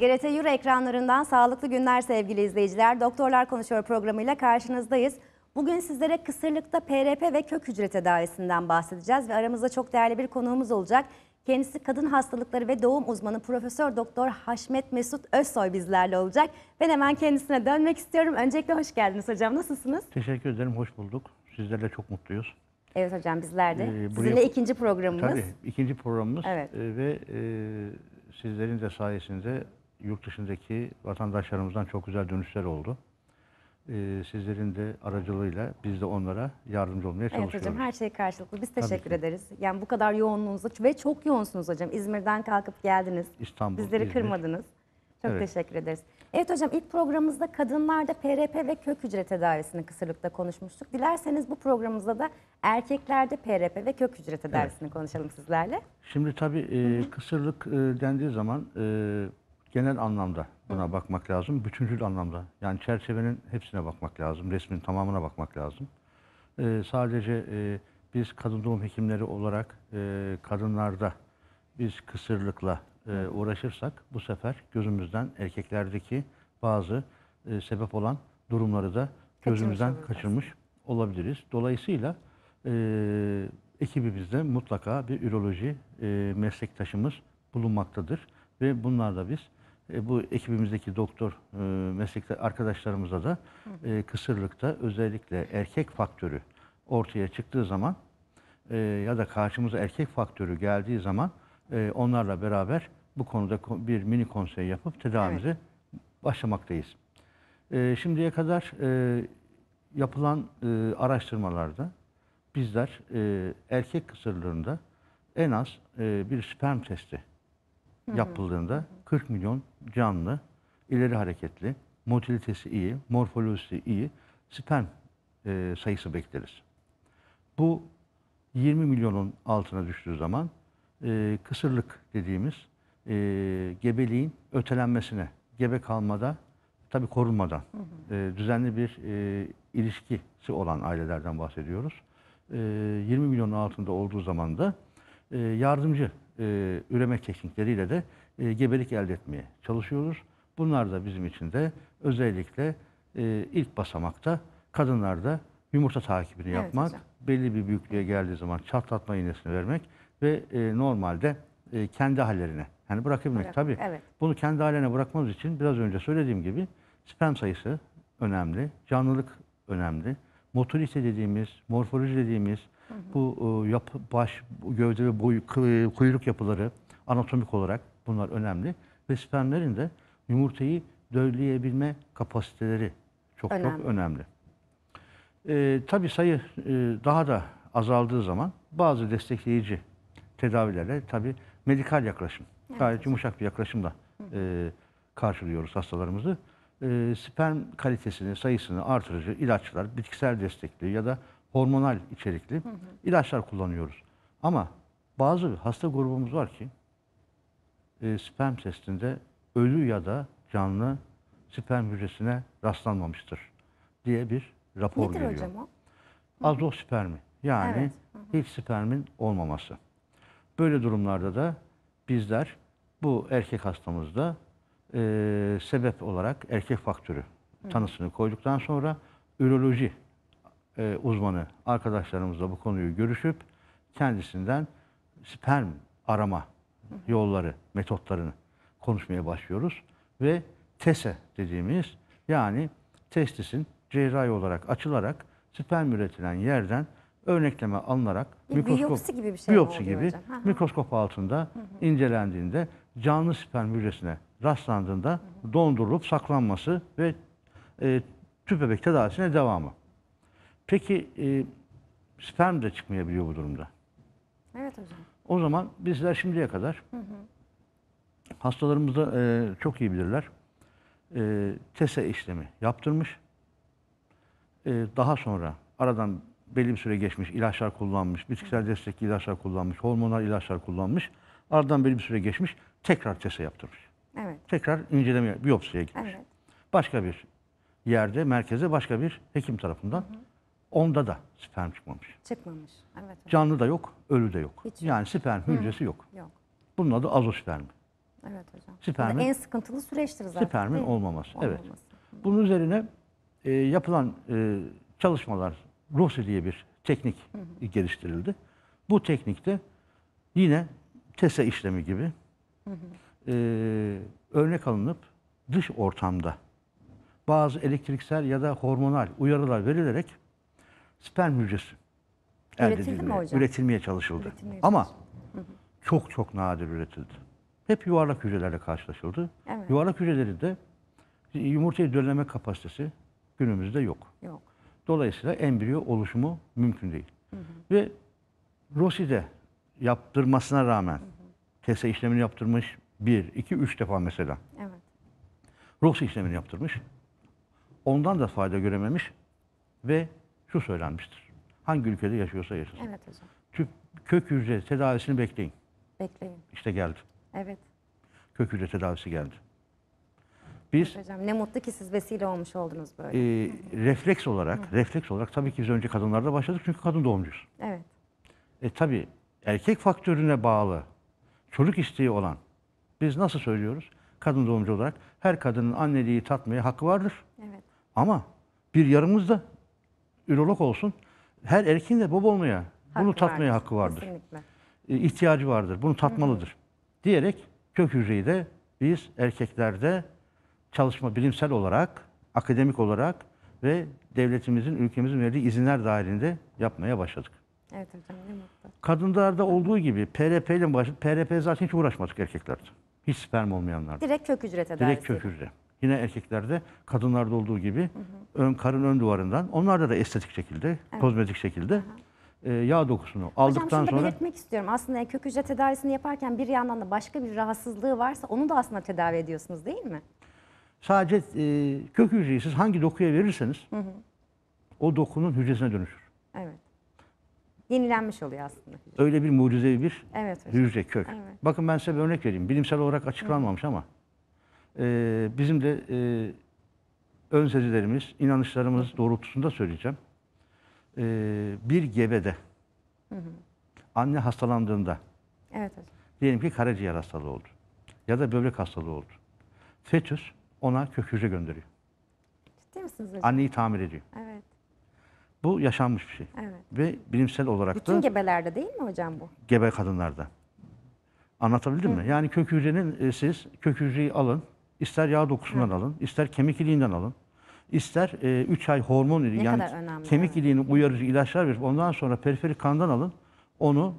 GRT Euro ekranlarından sağlıklı günler sevgili izleyiciler. Doktorlar Konuşuyor programıyla karşınızdayız. Bugün sizlere kısırlıkta PRP ve kök hücre tedavisinden bahsedeceğiz ve aramızda çok değerli bir konuğumuz olacak. Kendisi kadın hastalıkları ve doğum uzmanı Profesör Doktor Haşmet Mesut Özsoy bizlerle olacak. Ben hemen kendisine dönmek istiyorum. Öncelikle hoş geldiniz hocam. Nasılsınız? Teşekkür ederim. Hoş bulduk. Sizlerle çok mutluyuz. Evet hocam bizler de. Ee, buraya... Sizinle ikinci programımız. Tabii ikinci programımız evet. Ee, ve e, sizlerin de sayesinde yurt dışındaki vatandaşlarımızdan çok güzel dönüşler oldu. Ee, sizlerin de aracılığıyla biz de onlara yardımcı olmaya çalışıyoruz. Evet hocam her şey karşılıklı. Biz teşekkür ederiz. Yani bu kadar yoğunluğunuz ve çok yoğunsunuz hocam. İzmir'den kalkıp geldiniz. İstanbul, Bizleri İzmir. kırmadınız. Çok Evet. teşekkür ederiz. Evet hocam ilk programımızda kadınlarda PRP ve kök hücre tedavisini kısırlıkta konuşmuştuk. Dilerseniz bu programımızda da erkeklerde PRP ve kök hücre tedavisini konuşalım sizlerle. Şimdi tabii e, kısırlık e, dendiği zaman e, genel anlamda buna bakmak lazım. Bütüncül anlamda. Yani çerçevenin hepsine bakmak lazım. Resmin tamamına bakmak lazım. Ee, sadece e, biz kadın doğum hekimleri olarak e, kadınlarda biz kısırlıkla e, uğraşırsak bu sefer gözümüzden erkeklerdeki bazı e, sebep olan durumları da gözümüzden kaçırmış, kaçırmış olabiliriz. Dolayısıyla e, ekibimizde mutlaka bir üroloji e, meslektaşımız bulunmaktadır ve bunlarla biz e, bu ekibimizdeki doktor e, meslekte arkadaşlarımıza da e, kısırlıkta özellikle erkek faktörü ortaya çıktığı zaman e, ya da karşımıza erkek faktörü geldiği zaman onlarla beraber bu konuda bir mini konsey yapıp tedavimize evet. başlamaktayız. şimdiye kadar yapılan araştırmalarda bizler erkek kısırlığında en az bir sperm testi yapıldığında 40 milyon canlı, ileri hareketli, motilitesi iyi, morfolojisi iyi sperm e, sayısı bekleriz. Bu 20 milyonun altına düştüğü zaman e, kısırlık dediğimiz e, gebeliğin ötelenmesine, gebe kalmada tabi korunmadan hı hı. E, düzenli bir e, ilişkisi olan ailelerden bahsediyoruz. E, 20 milyonun altında olduğu zaman da e, yardımcı e, üreme teknikleriyle de e, gebelik elde etmeye çalışıyoruz. Bunlar da bizim için de özellikle e, ilk basamakta kadınlarda yumurta takibini evet, yapmak, hocam. belli bir büyüklüğe geldiği zaman çatlatma iğnesini vermek ve e, normalde e, kendi hallerine yani bırakabilmek Bırak, tabii. Evet. Bunu kendi haline bırakmamız için biraz önce söylediğim gibi sperm sayısı önemli, canlılık önemli, motorite dediğimiz, morfoloji dediğimiz bu e, yap baş, gövde ve boy, kuyruk yapıları anatomik olarak bunlar önemli. Ve spermlerin de yumurtayı dövleyebilme kapasiteleri çok önemli. çok önemli. E, tabii sayı e, daha da azaldığı zaman bazı destekleyici tedavilerle tabii medikal yaklaşım, evet. gayet yumuşak bir yaklaşımla e, karşılıyoruz hastalarımızı. E, sperm kalitesini, sayısını artırıcı ilaçlar, bitkisel destekli ya da hormonal içerikli hı hı. ilaçlar kullanıyoruz. Ama bazı hasta grubumuz var ki e, sperm testinde ölü ya da canlı sperm hücresine rastlanmamıştır diye bir rapor Nedir geliyor. Hocam o? Azospermi yani evet. Hı hı. hiç spermin olmaması. Böyle durumlarda da bizler bu erkek hastamızda e, sebep olarak erkek faktörü tanısını koyduktan sonra üroloji e, uzmanı arkadaşlarımızla bu konuyu görüşüp kendisinden sperm arama yolları, metotlarını konuşmaya başlıyoruz. Ve TESE dediğimiz yani testisin cerrahi olarak açılarak sperm üretilen yerden örnekleme alınarak bir mikroskop, biyopsi gibi bir şey biyopsi gibi hocam? mikroskop altında hı hı. incelendiğinde canlı sperm hücresine rastlandığında hı hı. dondurulup saklanması ve e, tüp bebek tedavisine devamı. Peki e, sperm de çıkmayabiliyor bu durumda. Evet hocam. O zaman bizler şimdiye kadar hı hı. hastalarımız e, çok iyi bilirler. E, TESE işlemi yaptırmış. E, daha sonra aradan belli bir süre geçmiş, ilaçlar kullanmış, bitkisel destekli ilaçlar kullanmış, hormonal ilaçlar kullanmış. Aradan belli bir süre geçmiş, tekrar TESE yaptırmış. Evet. Tekrar inceleme, biyopsiye gitmiş. Evet. Başka bir yerde, merkeze başka bir hekim tarafından hı hı Onda da sperm çıkmamış. Çıkmamış. Evet. evet. Canlı da yok, ölü de yok. Hiç yani sperm hücresi yok. Yok. Bunun adı azosperm. Evet hocam. Spermin, en sıkıntılı süreçtir zaten. Spermin olmaması. olmaması. Evet. Bunun üzerine e, yapılan e, çalışmalar, ROSI diye bir teknik hı hı. geliştirildi. Bu teknikte yine TESE işlemi gibi hı hı. E, örnek alınıp dış ortamda bazı elektriksel ya da hormonal uyarılar verilerek sperm hücresi elde edildi. mi hocam? Üretilmeye çalışıldı. Üretilmeye Ama hı çok çok nadir üretildi. Hep yuvarlak hücrelerle karşılaşıldı. Evet. Yuvarlak hücreleri de yumurtayı dönleme kapasitesi günümüzde yok. Yok. Dolayısıyla embriyo oluşumu mümkün değil. Hı hı. Ve Rossi'de yaptırmasına rağmen TSE işlemini yaptırmış bir, iki, üç defa mesela. Evet. Rossi işlemini yaptırmış. Ondan da fayda görememiş ve şu söylenmiştir. Hangi ülkede yaşıyorsa yaşasın. Evet hocam. Tüp, kök hücre tedavisini bekleyin. Bekleyin. İşte geldi. Evet. Kök hücre tedavisi geldi. Biz evet hocam ne mutlu ki siz vesile olmuş oldunuz böyle. E, refleks olarak, Hı. refleks olarak tabii ki biz önce kadınlarda başladık çünkü kadın doğumcuyuz. Evet. E tabii erkek faktörüne bağlı çocuk isteği olan biz nasıl söylüyoruz? Kadın doğumcu olarak her kadının anneliği tatmaya hakkı vardır. Evet. Ama bir yarımız da ürolog olsun her erkeğin de baba olmaya, hakkı bunu tatmaya vardır. hakkı vardır. Kesinlikle. E, ihtiyacı vardır. Bunu tatmalıdır. Hı hı. Diyerek kök hücreyi de biz erkeklerde çalışma bilimsel olarak, akademik olarak ve devletimizin, ülkemizin verdiği izinler dahilinde yapmaya başladık. Evet hocam ne mutlu. Kadınlarda olduğu gibi PRP ile başladık. PRP zaten hiç uğraşmadık erkeklerde. Hiç sperm olmayanlarda. Direkt kök hücre tedavisi. Direkt kök hücre. Yine erkeklerde kadınlarda olduğu gibi hı hı. ön karın ön duvarından onlarda da estetik şekilde, evet. kozmetik şekilde hı hı. E, yağ dokusunu aldıktan Hocam şunu sonra... belirtmek istiyorum. Aslında kök hücre tedavisini yaparken bir yandan da başka bir rahatsızlığı varsa onu da aslında tedavi ediyorsunuz değil mi? Sadece e, kök hücreyi siz hangi dokuya verirseniz hı hı. o dokunun hücresine dönüşür. Evet. Yenilenmiş oluyor aslında. Öyle bir mucizevi bir evet hocam. hücre kök. Evet. Bakın ben size bir örnek vereyim. Bilimsel olarak açıklanmamış hı. ama e, bizim de e, ön sezilerimiz, inanışlarımız doğrultusunda söyleyeceğim. E, bir gebede anne hastalandığında evet, diyelim ki karaciğer hastalığı oldu ya da böbrek hastalığı oldu. Fetüs ona kök hücre gönderiyor. Ciddi misiniz hocam? Anneyi tamir ediyor. Evet. Bu yaşanmış bir şey. Evet. Ve bilimsel olarak Bütün da... Bütün gebelerde değil mi hocam bu? Gebe kadınlarda. Anlatabildim Hı. mi? Yani kök hücrenin e, siz kök hücreyi alın, ister yağ dokusundan Hı. alın, ister kemik iliğinden alın, ister 3 e, ay hormon iliği, yani önemli, kemik iliğine uyarıcı ilaçlar verip ondan sonra periferik kandan alın. Onu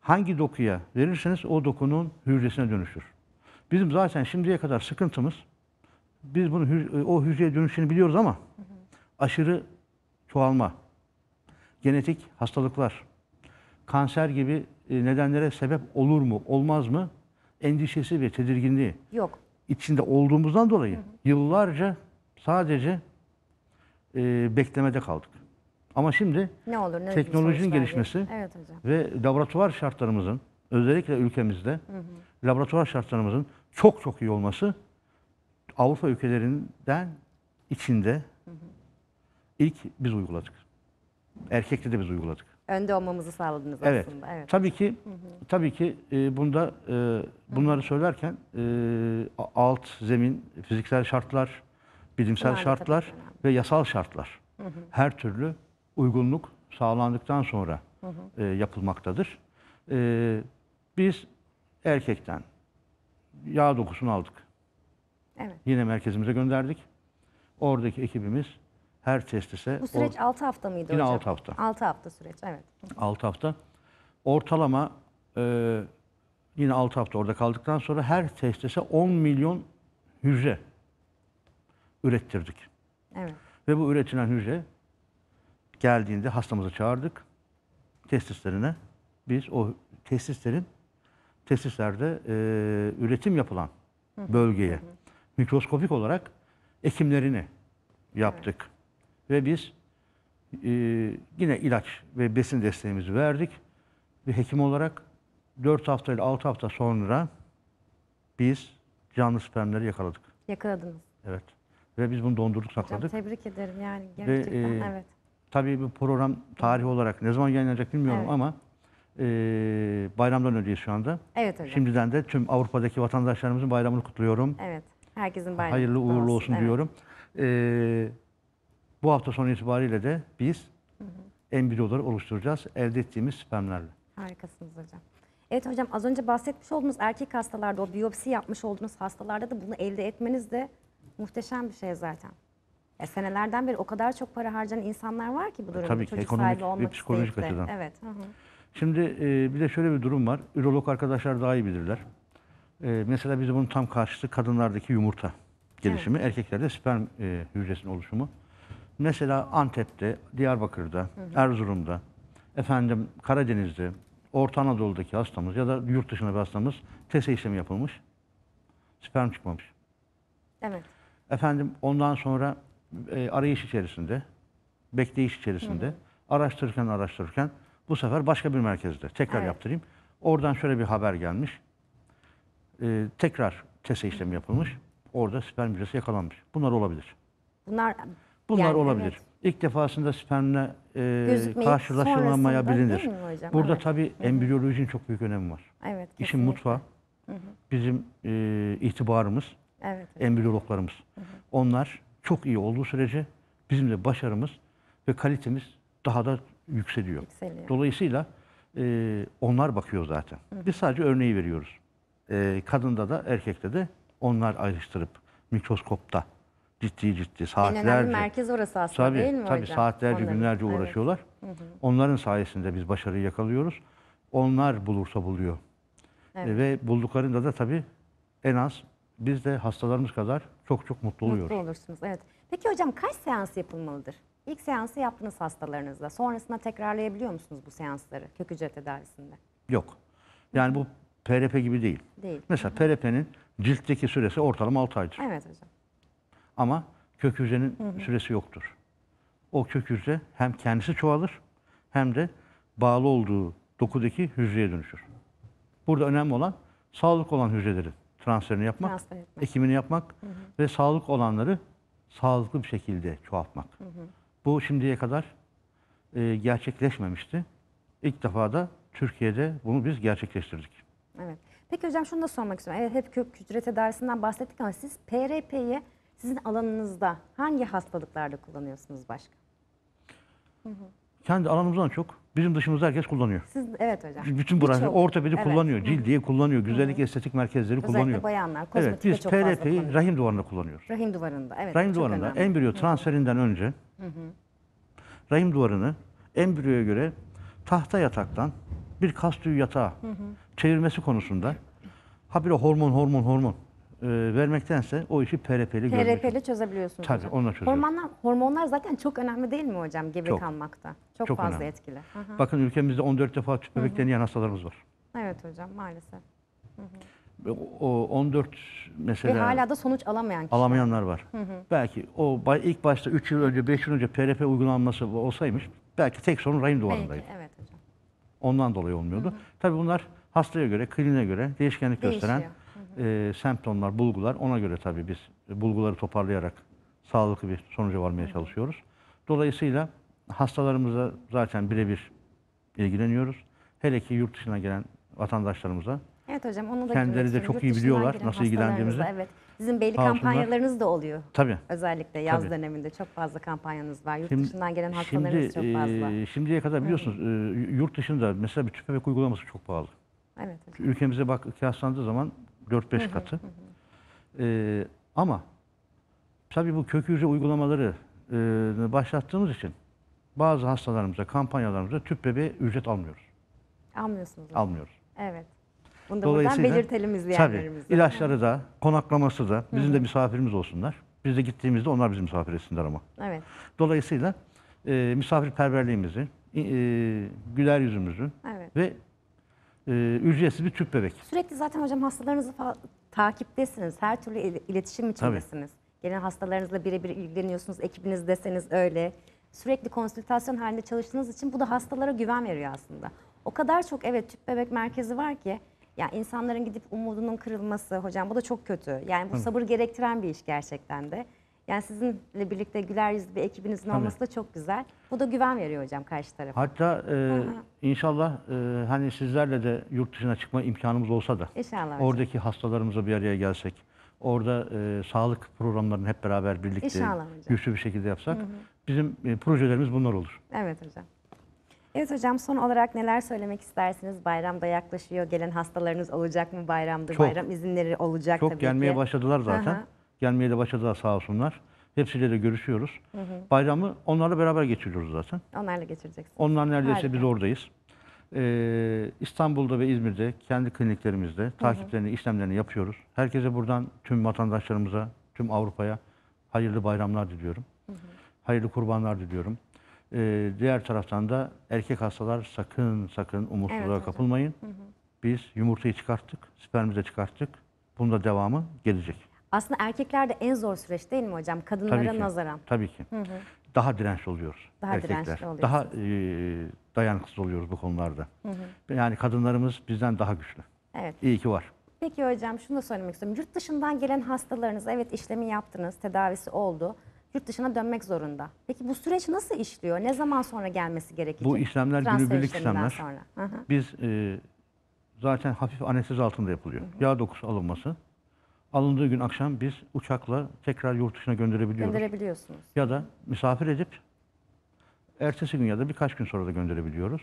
hangi dokuya verirseniz o dokunun hücresine dönüşür. Bizim zaten şimdiye kadar sıkıntımız biz bunu e, o hücreye dönüşünü biliyoruz ama aşırı çoğalma, genetik hastalıklar, kanser gibi e, nedenlere sebep olur mu, olmaz mı endişesi ve tedirginliği. Yok içinde olduğumuzdan dolayı yıllarca sadece e, beklemede kaldık. Ama şimdi ne olur, ne teknolojinin gelişmesi evet hocam. ve laboratuvar şartlarımızın özellikle ülkemizde hı hı. laboratuvar şartlarımızın çok çok iyi olması Avrupa ülkelerinden içinde hı hı. ilk biz uyguladık. Erkekte de biz uyguladık önde olmamızı sağladınız evet. aslında. Evet. Tabii ki tabii ki e, bunda e, bunları söylerken e, alt zemin, fiziksel şartlar, bilimsel Bunlar şartlar ve yasal şartlar. Her türlü uygunluk sağlandıktan sonra yapılmaktadır. biz erkekten yağ dokusunu aldık. Evet. Yine merkezimize gönderdik. Oradaki ekibimiz her testise... Bu süreç 6 hafta mıydı yine hocam? Yine 6 hafta. 6 hafta süreç, evet. 6 hafta. Ortalama e, yine 6 hafta orada kaldıktan sonra her testise 10 milyon hücre ürettirdik. Evet. Ve bu üretilen hücre geldiğinde hastamızı çağırdık testislerine. Biz o testislerin testislerde e, üretim yapılan bölgeye mikroskopik olarak ekimlerini yaptık. Evet. Ve biz e, yine ilaç ve besin desteğimizi verdik. bir hekim olarak 4 hafta ile 6 hafta sonra biz canlı spermleri yakaladık. Yakaladınız. Evet. Ve biz bunu dondurduk, sakladık. Hocam, tebrik ederim yani gerçekten. Ve, e, evet. Tabii bu program tarihi olarak ne zaman yayınlanacak bilmiyorum evet. ama e, bayramdan önceyiz şu anda. Evet hocam. Şimdiden de tüm Avrupa'daki vatandaşlarımızın bayramını kutluyorum. Evet. Herkesin bayramı Hayırlı uğurlu olsun, olsun diyorum. Evet. Bu hafta sonu itibariyle de biz embriyoları oluşturacağız elde ettiğimiz spermlerle. Harikasınız hocam. Evet hocam az önce bahsetmiş olduğunuz erkek hastalarda o biyopsi yapmış olduğunuz hastalarda da bunu elde etmeniz de muhteşem bir şey zaten. Ya senelerden beri o kadar çok para harcayan insanlar var ki bu e, durumda Tabii ki, çocuk ekonomik ve psikolojik açıdan. Evet. Hı hı. Şimdi e, bir de şöyle bir durum var. Ürolog arkadaşlar daha iyi bilirler. E, mesela bizim bunun tam karşısı kadınlardaki yumurta gelişimi, evet. erkeklerde sperm e, hücresinin oluşumu. Mesela Antep'te, Diyarbakır'da, Erzurum'da, efendim Karadeniz'de, Orta Anadolu'daki hastamız ya da yurt dışında bir hastamız tese işlemi yapılmış. Sperm çıkmamış. Evet. Efendim ondan sonra e, arayış içerisinde, bekleyiş içerisinde araştırırken araştırırken bu sefer başka bir merkezde tekrar Evet. yaptırayım. Oradan şöyle bir haber gelmiş. E, tekrar tese işlemi yapılmış. Orada sperm hücresi yakalanmış. Bunlar olabilir. Bunlar Bunlar yani, olabilir. Evet. İlk defasında spermle e, karşılaşılamaya bilinir. Burada evet. tabii embriyolojinin çok büyük önemi var. Evet, kesinlikle. İşin mutfağı, hı hı. bizim e, itibarımız, evet, evet. embriyologlarımız. Hı hı. Onlar çok iyi olduğu sürece bizim de başarımız ve kalitemiz daha da yükseliyor. yükseliyor. Dolayısıyla e, onlar bakıyor zaten. Hı hı. Biz sadece örneği veriyoruz. E, kadında da erkekte de onlar ayrıştırıp mikroskopta ciddi ciddi saatlerce. En merkez orası aslında tabii, değil mi tabii, saatlerce Onların, günlerce uğraşıyorlar. Evet. Onların sayesinde biz başarıyı yakalıyoruz. Onlar bulursa buluyor. E, evet. ve bulduklarında da tabii en az biz de hastalarımız kadar çok çok mutlu oluyoruz. Mutlu olursunuz evet. Peki hocam kaç seans yapılmalıdır? İlk seansı yaptınız hastalarınızla. Sonrasında tekrarlayabiliyor musunuz bu seansları kök hücre tedavisinde? Yok. Yani bu PRP gibi değil. Değil. Mesela PRP'nin ciltteki süresi ortalama 6 aydır. Evet hocam. Ama kök hücrenin hı hı. süresi yoktur. O kök hücre hem kendisi çoğalır hem de bağlı olduğu dokudaki hücreye dönüşür. Burada önemli olan sağlık olan hücreleri transferini yapmak, Transfer etmek. ekimini yapmak hı hı. ve sağlık olanları sağlıklı bir şekilde çoğaltmak. Hı hı. Bu şimdiye kadar e, gerçekleşmemişti. İlk defa da Türkiye'de bunu biz gerçekleştirdik. Evet. Peki hocam şunu da sormak istiyorum. Evet hep kök hücre tedavisinden bahsettik ama siz PRP'yi sizin alanınızda hangi hastalıklarda kullanıyorsunuz başka? Kendi alanımızdan çok bizim dışımızda herkes kullanıyor. Siz, evet hocam. Bütün burası ortopedi evet. kullanıyor, cildiye kullanıyor, güzellik Hı. estetik merkezleri Özellikle kullanıyor. Özellikle bayanlar kozmetikte evet, çok fazla kullanıyor. Biz PRP'yi rahim duvarında kullanıyoruz. Rahim duvarında evet. Rahim duvarında önemli. embriyo transferinden önce Hı. rahim duvarını embriyoya göre tahta yataktan bir kas tüyü yatağa Hı. çevirmesi konusunda ha habire hormon hormon hormon e, vermektense o işi PRP'li görmek. PRP'li çözebiliyorsunuz. Tabii hocam. onunla Hormonlar, hormonlar zaten çok önemli değil mi hocam gebe Çok. kalmakta? Çok, Çok fazla önemli. etkili. Aha. Bakın ülkemizde 14 defa tüp bebeklerini yiyen hastalarımız var. Evet hocam maalesef. Ve O, o 14 Ve hala da sonuç alamayan kişi. alamayanlar var. Belki o ilk başta 3 yıl önce 5 yıl önce PRP uygulanması olsaymış belki tek sorun rahim duvarındaydı. Belki, evet hocam. Ondan dolayı olmuyordu. Tabii bunlar hastaya göre, kliniğe göre değişkenlik gösteren e, semptomlar, bulgular. Ona göre tabii biz bulguları toparlayarak sağlıklı bir sonuca varmaya çalışıyoruz. Dolayısıyla hastalarımıza zaten birebir ilgileniyoruz. Hele ki yurt dışına gelen vatandaşlarımıza Evet hocam onu da kendileri de çok iyi biliyorlar nasıl ilgilendiğimizi. Evet. Sizin belli kampanyalarınız da oluyor. Tabii. Özellikle yaz Tabii. döneminde çok fazla kampanyanız var. Yurt şimdi, dışından gelen hastalarınız şimdi, çok e, fazla. E, şimdiye kadar biliyorsunuz e, yurt dışında mesela bir tüpebek uygulaması çok pahalı. Evet hocam. Ülkemize bak kıyaslandığı zaman 4-5 katı. E, ama tabii bu kök hücre uygulamaları e, başlattığımız için bazı hastalarımıza, kampanyalarımıza tüp bebeğe ücret almıyoruz. Almıyorsunuz. mu? Almıyoruz. Evet. Bunu da buradan Dolayısıyla belirtelim tabii izleyenlerimize. ilaçları da, konaklaması da bizim de misafirimiz olsunlar. Biz de gittiğimizde onlar bizim misafir etsinler ama. Evet. Dolayısıyla e, misafirperverliğimizi, e, güler yüzümüzü Evet. ve e, ücretsiz bir tüp bebek. Sürekli zaten hocam hastalarınızı takiptesiniz. Her türlü iletişim içindesiniz. Tabii. Genel hastalarınızla birebir ilgileniyorsunuz. Ekibiniz deseniz öyle. Sürekli konsültasyon halinde çalıştığınız için bu da hastalara güven veriyor aslında. O kadar çok evet tüp bebek merkezi var ki ya insanların gidip umudunun kırılması hocam bu da çok kötü. Yani bu Hı. sabır gerektiren bir iş gerçekten de. Yani sizinle birlikte güler yüzlü bir ekibinizin olması da çok güzel. Bu da güven veriyor hocam karşı tarafa. Hatta e, inşallah e, hani sizlerle de yurt dışına çıkma imkanımız olsa da İnşallah hocam. oradaki hastalarımızla bir araya gelsek, orada e, sağlık programlarını hep beraber birlikte güçlü bir şekilde yapsak bizim e, projelerimiz bunlar olur. Evet hocam. Evet hocam son olarak neler söylemek istersiniz? Bayram da yaklaşıyor. Gelen hastalarınız olacak mı bayramda? Çok. Bayram izinleri olacak Çok tabii gelmeye ki. başladılar zaten. Aha. Gelmeye de başladılar sağ olsunlar. Hepsiyle de görüşüyoruz. Hı hı. Bayramı onlarla beraber geçiriyoruz zaten. Onlarla geçireceksin. Onlar neredeyse Harika. biz oradayız. Ee, İstanbul'da ve İzmir'de kendi kliniklerimizde hı hı. takiplerini, işlemlerini yapıyoruz. Herkese buradan tüm vatandaşlarımıza, tüm Avrupa'ya hayırlı bayramlar diliyorum. Hı hı. Hayırlı kurbanlar diliyorum. Ee, diğer taraftan da erkek hastalar sakın sakın umutsuzluğa evet, kapılmayın. Hı hı. Biz yumurtayı çıkarttık, spermize çıkarttık. Bunda devamı gelecek. Aslında erkeklerde en zor süreç değil mi hocam? Kadınlara Tabii ki. nazaran. Tabii ki. Hı hı. Daha direnç oluyoruz Daha erkekler. dirençli oluyoruz. Daha e, dayanıksız oluyoruz bu konularda. Hı hı. Yani kadınlarımız bizden daha güçlü. Evet. İyi ki var. Peki hocam şunu da söylemek istiyorum. Yurt dışından gelen hastalarınız evet işlemi yaptınız, tedavisi oldu. Yurt dışına dönmek zorunda. Peki bu süreç nasıl işliyor? Ne zaman sonra gelmesi gerekecek? Bu işlemler Transfer günübirlik işlemler. Sonra. Hı hı. Biz e, zaten hafif anestezi altında yapılıyor. Yağ dokusu alınması, alındığı gün akşam biz uçakla tekrar yurt dışına gönderebiliyoruz. Gönderebiliyorsunuz. Ya da misafir edip ertesi gün ya da birkaç gün sonra da gönderebiliyoruz.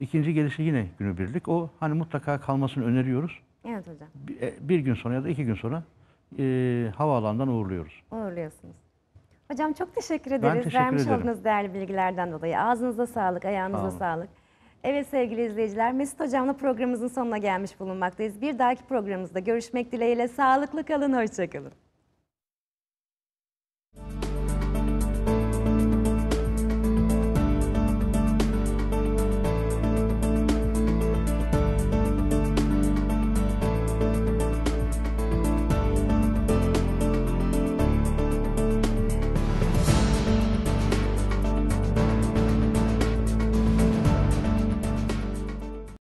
İkinci gelişi yine günübirlik. O hani mutlaka kalmasını öneriyoruz. Evet hocam. Bir, e, bir gün sonra ya da iki gün sonra e, havaalanından uğurluyoruz. Uğurluyorsunuz. Hocam çok teşekkür ederiz. Ben teşekkür Vermiş ederim. olduğunuz değerli bilgilerden dolayı. Ağzınıza sağlık, ayağınıza Sağ sağlık. Evet sevgili izleyiciler Mesut Hocam'la programımızın sonuna gelmiş bulunmaktayız. Bir dahaki programımızda görüşmek dileğiyle sağlıklı kalın, hoşçakalın.